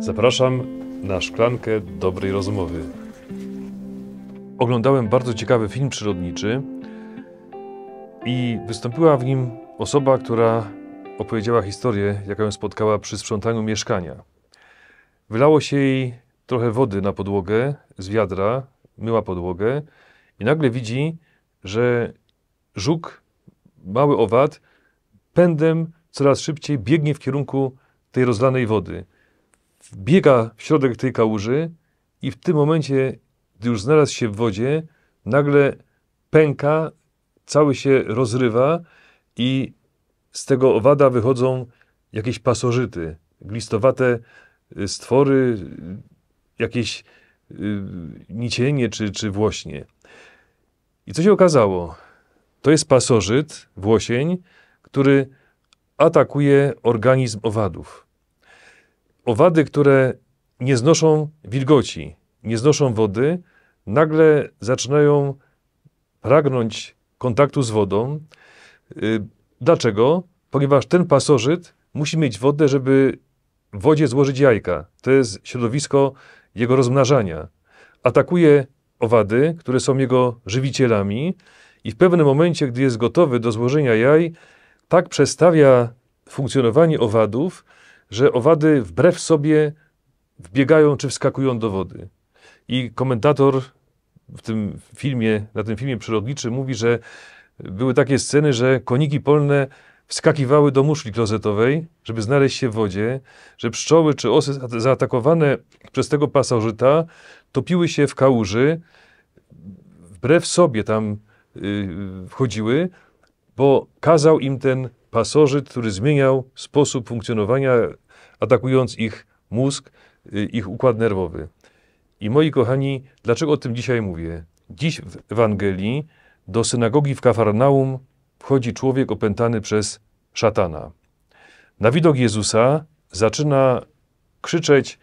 Zapraszam na szklankę dobrej rozmowy. Oglądałem bardzo ciekawy film przyrodniczy i wystąpiła w nim osoba, która opowiedziała historię, jaką ją spotkała przy sprzątaniu mieszkania. Wylało się jej trochę wody na podłogę z wiadra, myła podłogę i nagle widzi, że żuk, mały owad, pędem coraz szybciej biegnie w kierunku tej rozlanej wody wbiega w środek tej kałuży i w tym momencie, gdy już znalazł się w wodzie, nagle pęka, cały się rozrywa i z tego owada wychodzą jakieś pasożyty, glistowate y, stwory, y, jakieś y, nicienie czy, czy włośnie. I co się okazało? To jest pasożyt, włosień, który atakuje organizm owadów. Owady, które nie znoszą wilgoci, nie znoszą wody, nagle zaczynają pragnąć kontaktu z wodą. Y, dlaczego? Ponieważ ten pasożyt musi mieć wodę, żeby w wodzie złożyć jajka. To jest środowisko jego rozmnażania. Atakuje owady, które są jego żywicielami, i w pewnym momencie, gdy jest gotowy do złożenia jaj, tak przestawia funkcjonowanie owadów, że owady wbrew sobie wbiegają czy wskakują do wody. I komentator w tym filmie, na tym filmie przyrodniczym mówi, że były takie sceny, że koniki polne wskakiwały do muszli klozetowej, żeby znaleźć się w wodzie, że pszczoły czy osy zaatakowane przez tego pasożyta topiły się w kałuży, wbrew sobie tam yy, wchodziły, bo kazał im ten pasożyt, który zmieniał sposób funkcjonowania, atakując ich mózg, y, ich układ nerwowy. I moi kochani, dlaczego o tym dzisiaj mówię? Dziś w Ewangelii do synagogi w Kafarnaum wchodzi człowiek opętany przez szatana. Na widok Jezusa zaczyna krzyczeć: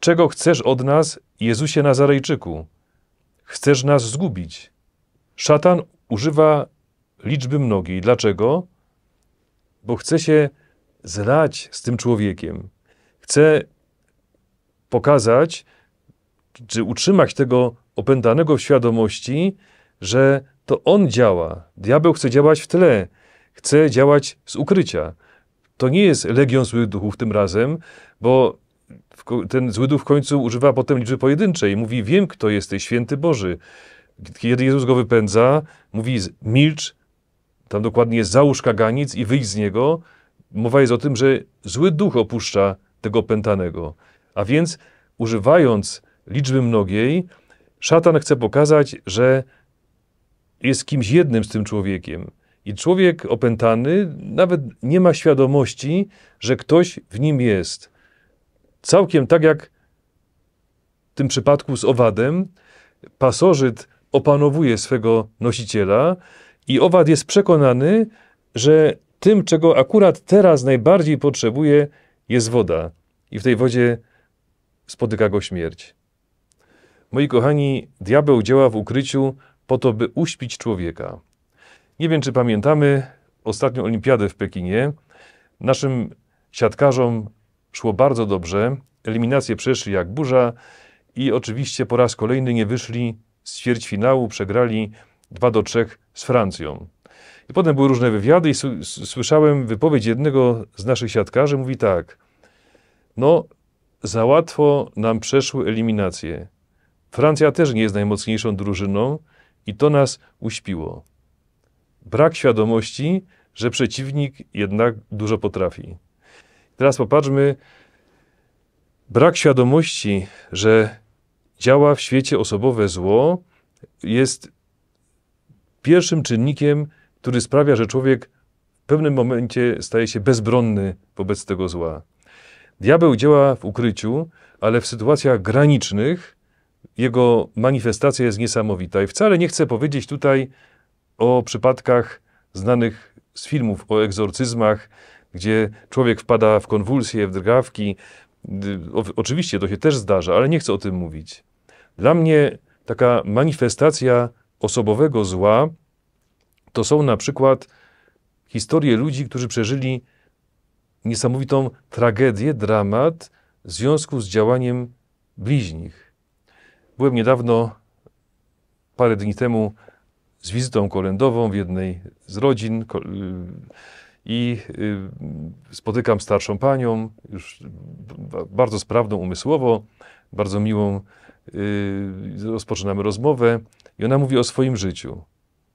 Czego chcesz od nas, Jezusie Nazarejczyku? Chcesz nas zgubić. Szatan używa liczby mnogiej. Dlaczego? Bo chce się zlać z tym człowiekiem. Chce pokazać, czy utrzymać tego opętanego w świadomości, że to on działa. Diabeł chce działać w tle, chce działać z ukrycia. To nie jest legion złych duchów tym razem, bo ten zły duch w końcu używa potem liczby pojedynczej. Mówi, wiem kto jesteś, święty Boży. Kiedy Jezus go wypędza, mówi, milcz, tam dokładnie załóż kaganic i wyjdź z niego. Mowa jest o tym, że zły duch opuszcza tego pętanego. A więc używając liczby mnogiej, szatan chce pokazać, że jest kimś jednym z tym człowiekiem. I człowiek opętany nawet nie ma świadomości, że ktoś w nim jest. Całkiem tak jak w tym przypadku z owadem, pasożyt opanowuje swego nosiciela, i owad jest przekonany, że tym, czego akurat teraz najbardziej potrzebuje, jest woda. I w tej wodzie spotyka go śmierć. Moi kochani, diabeł działa w ukryciu po to, by uśpić człowieka. Nie wiem, czy pamiętamy ostatnią olimpiadę w Pekinie. Naszym siatkarzom szło bardzo dobrze. Eliminacje przeszli jak burza i oczywiście po raz kolejny nie wyszli z finału, przegrali 2 do 3 z Francją. I potem były różne wywiady i słyszałem wypowiedź jednego z naszych siatkarzy, mówi tak, no za łatwo nam przeszły eliminacje. Francja też nie jest najmocniejszą drużyną i to nas uśpiło. Brak świadomości, że przeciwnik jednak dużo potrafi. Teraz popatrzmy, brak świadomości, że działa w świecie osobowe zło, jest pierwszym czynnikiem, który sprawia, że człowiek w pewnym momencie staje się bezbronny wobec tego zła. Diabeł działa w ukryciu, ale w sytuacjach granicznych jego manifestacja jest niesamowita. I wcale nie chcę powiedzieć tutaj o przypadkach znanych z filmów o egzorcyzmach, gdzie człowiek wpada w konwulsje, w drgawki. O, oczywiście to się też zdarza, ale nie chcę o tym mówić. Dla mnie taka manifestacja osobowego zła to są na przykład historie ludzi, którzy przeżyli niesamowitą tragedię, dramat w związku z działaniem bliźnich. Byłem niedawno, parę dni temu, z wizytą kolędową w jednej z rodzin i y, spotykam starszą panią, już bardzo sprawną umysłowo, bardzo miłą Y, rozpoczynamy rozmowę i ona mówi o swoim życiu.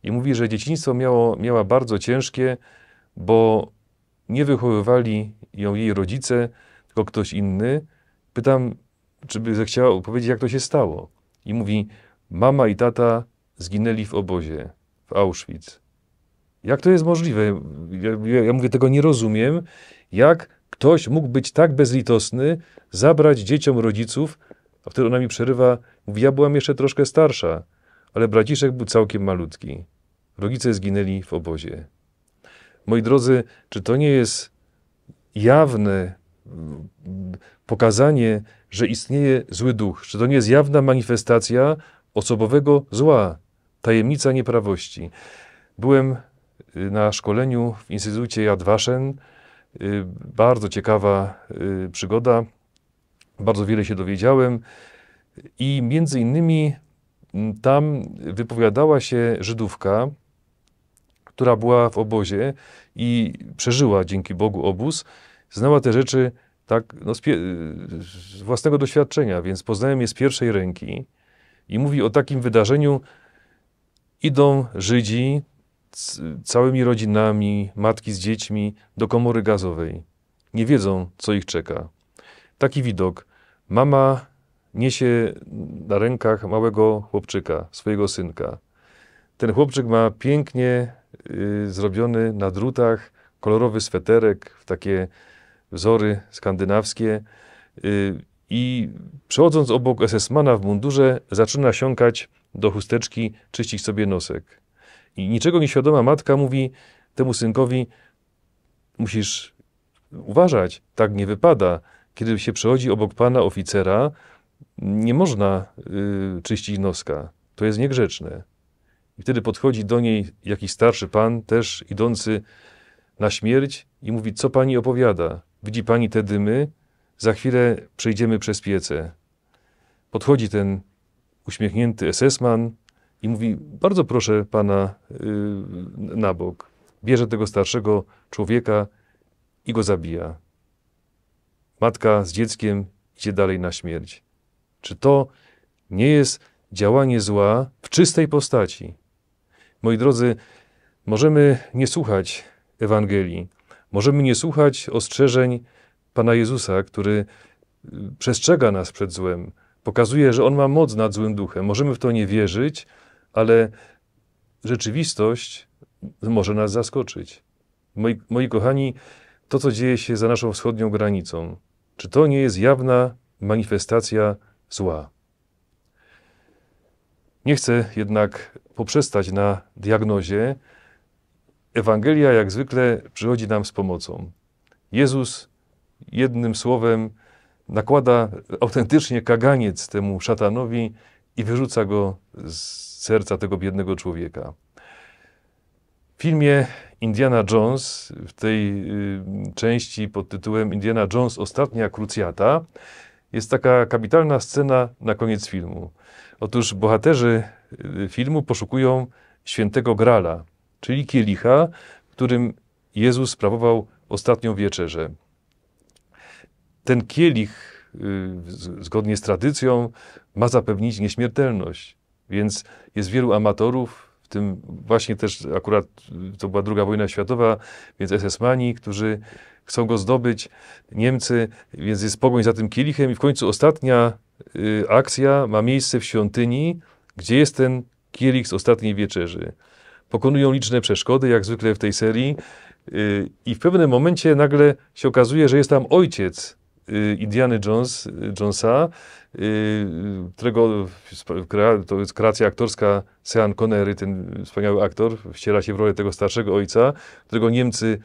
I mówi, że dzieciństwo miało, miała bardzo ciężkie, bo nie wychowywali ją jej rodzice, tylko ktoś inny. Pytam, czy by zechciała powiedzieć, jak to się stało. I mówi, mama i tata zginęli w obozie w Auschwitz. Jak to jest możliwe? Ja, ja, mówię, tego nie rozumiem. Jak ktoś mógł być tak bezlitosny, zabrać dzieciom rodziców, a wtedy ona mi przerywa, mówi, ja byłam jeszcze troszkę starsza, ale braciszek był całkiem malutki. Rodzice zginęli w obozie. Moi drodzy, czy to nie jest jawne mm, pokazanie, że istnieje zły duch? Czy to nie jest jawna manifestacja osobowego zła, tajemnica nieprawości? Byłem y, na szkoleniu w Instytucie Jadwaszen. Y, bardzo ciekawa y, przygoda. Bardzo wiele się dowiedziałem i między innymi mm, tam wypowiadała się Żydówka, która była w obozie i przeżyła dzięki Bogu obóz, znała te rzeczy tak no, z, z własnego doświadczenia, więc poznałem je z pierwszej ręki i mówi o takim wydarzeniu, idą Żydzi całymi rodzinami, matki z dziećmi do komory gazowej. Nie wiedzą, co ich czeka. Taki widok. Mama niesie na rękach małego chłopczyka, swojego synka. Ten chłopczyk ma pięknie y, zrobiony na drutach kolorowy sweterek w takie wzory skandynawskie. Y, I przechodząc obok SS-mana w mundurze, zaczyna siąkać do chusteczki, czyścić sobie nosek. I niczego nieświadoma matka mówi temu synkowi: Musisz uważać, tak nie wypada kiedy się przechodzi obok pana oficera, nie można y, czyścić noska. To jest niegrzeczne. I wtedy podchodzi do niej jakiś starszy pan, też idący na śmierć, i mówi: Co pani opowiada? Widzi pani te dymy? Za chwilę przejdziemy przez piece. Podchodzi ten uśmiechnięty SS-man i mówi: Bardzo proszę pana y, na bok. Bierze tego starszego człowieka i go zabija. Matka z dzieckiem idzie dalej na śmierć. Czy to nie jest działanie zła w czystej postaci? Moi drodzy, możemy nie słuchać Ewangelii, możemy nie słuchać ostrzeżeń Pana Jezusa, który y, przestrzega nas przed złem, pokazuje, że On ma moc nad złym duchem. Możemy w to nie wierzyć, ale rzeczywistość może nas zaskoczyć. Moi, moi kochani, to, co dzieje się za naszą wschodnią granicą, czy to nie jest jawna manifestacja zła? Nie chcę jednak poprzestać na diagnozie. Ewangelia, jak zwykle, przychodzi nam z pomocą. Jezus jednym słowem nakłada autentycznie kaganiec temu szatanowi i wyrzuca go z serca tego biednego człowieka. W filmie Indiana Jones w tej y, części pod tytułem Indiana Jones Ostatnia Krucjata jest taka kapitalna scena na koniec filmu. Otóż bohaterzy y, filmu poszukują świętego Grala, czyli kielicha, którym Jezus sprawował ostatnią wieczerzę. Ten kielich, y, zgodnie z tradycją, ma zapewnić nieśmiertelność, więc jest wielu amatorów, w tym właśnie też akurat y, to była druga wojna światowa, więc SS-mani, którzy chcą go zdobyć, Niemcy, więc jest pogoń za tym kielichem i w końcu ostatnia y, akcja ma miejsce w świątyni, gdzie jest ten kielich z ostatniej wieczerzy. Pokonują liczne przeszkody, jak zwykle w tej serii, y, i w pewnym momencie nagle się okazuje, że jest tam ojciec Y, Indiana Jones, y, Jonesa, y, którego to jest kreacja aktorska Sean Connery, ten wspaniały aktor, wciela się w rolę tego starszego ojca, którego Niemcy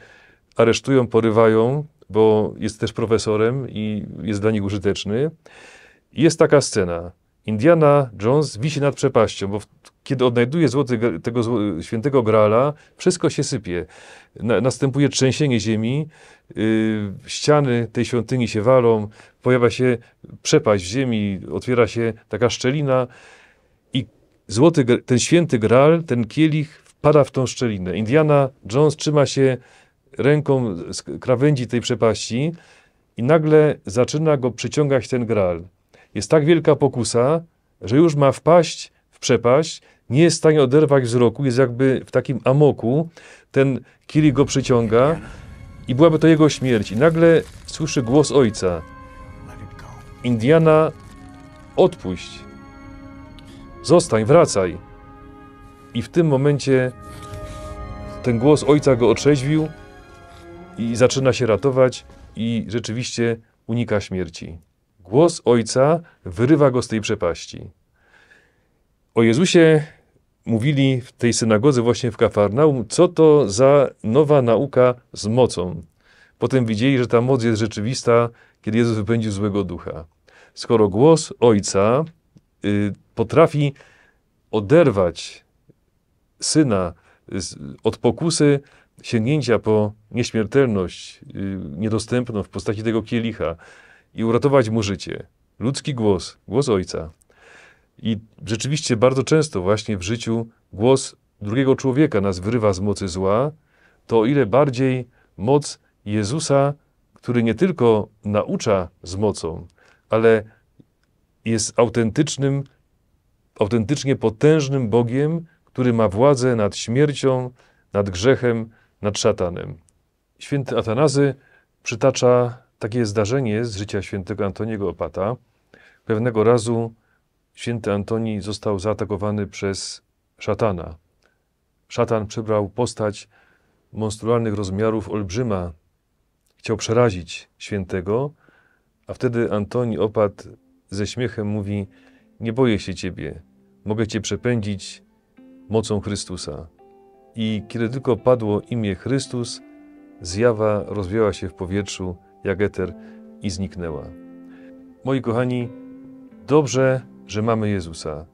aresztują, porywają, bo jest też profesorem i jest dla nich użyteczny. Jest taka scena. Indiana Jones wisi nad przepaścią, bo w kiedy odnajduje złoty, tego zł, świętego Grala, wszystko się sypie. Na, następuje trzęsienie ziemi, yy, ściany tej świątyni się walą, pojawia się przepaść w ziemi, otwiera się taka szczelina i złoty, ten święty Gral, ten kielich wpada w tą szczelinę. Indiana Jones trzyma się ręką z krawędzi tej przepaści i nagle zaczyna go przyciągać ten Gral. Jest tak wielka pokusa, że już ma wpaść w przepaść nie jest w stanie oderwać wzroku, jest jakby w takim amoku, ten kili go przyciąga i byłaby to jego śmierć. I nagle słyszy głos ojca. Indiana, odpuść. Zostań, wracaj. I w tym momencie ten głos ojca go otrzeźwił i zaczyna się ratować i rzeczywiście unika śmierci. Głos ojca wyrywa go z tej przepaści. O Jezusie mówili w tej synagodze właśnie w Kafarnaum, co to za nowa nauka z mocą. Potem widzieli, że ta moc jest rzeczywista, kiedy Jezus wypędził złego ducha. Skoro głos Ojca y, potrafi oderwać syna od pokusy sięgnięcia po nieśmiertelność y, niedostępną w postaci tego kielicha i uratować mu życie, ludzki głos, głos Ojca, i rzeczywiście bardzo często właśnie w życiu głos drugiego człowieka nas wyrywa z mocy zła, to o ile bardziej moc Jezusa, który nie tylko naucza z mocą, ale jest autentycznym, autentycznie potężnym Bogiem, który ma władzę nad śmiercią, nad grzechem, nad szatanem. Święty Atanazy przytacza takie zdarzenie z życia świętego Antoniego Opata. Pewnego razu Święty Antoni został zaatakowany przez szatana. Szatan przybrał postać monstrualnych rozmiarów olbrzyma. Chciał przerazić świętego, a wtedy Antoni opadł ze śmiechem, mówi: Nie boję się ciebie, mogę cię przepędzić mocą Chrystusa. I kiedy tylko padło imię Chrystus, zjawa rozwiała się w powietrzu jak eter i zniknęła. Moi kochani, dobrze że mamy Jezusa.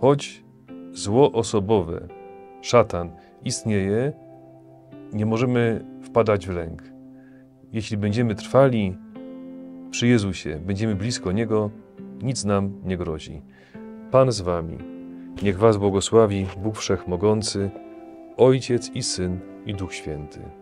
Choć zło osobowe, szatan istnieje, nie możemy wpadać w lęk. Jeśli będziemy trwali przy Jezusie, będziemy blisko Niego, nic nam nie grozi. Pan z Wami. Niech Was błogosławi Bóg Wszechmogący, Ojciec i Syn i Duch Święty.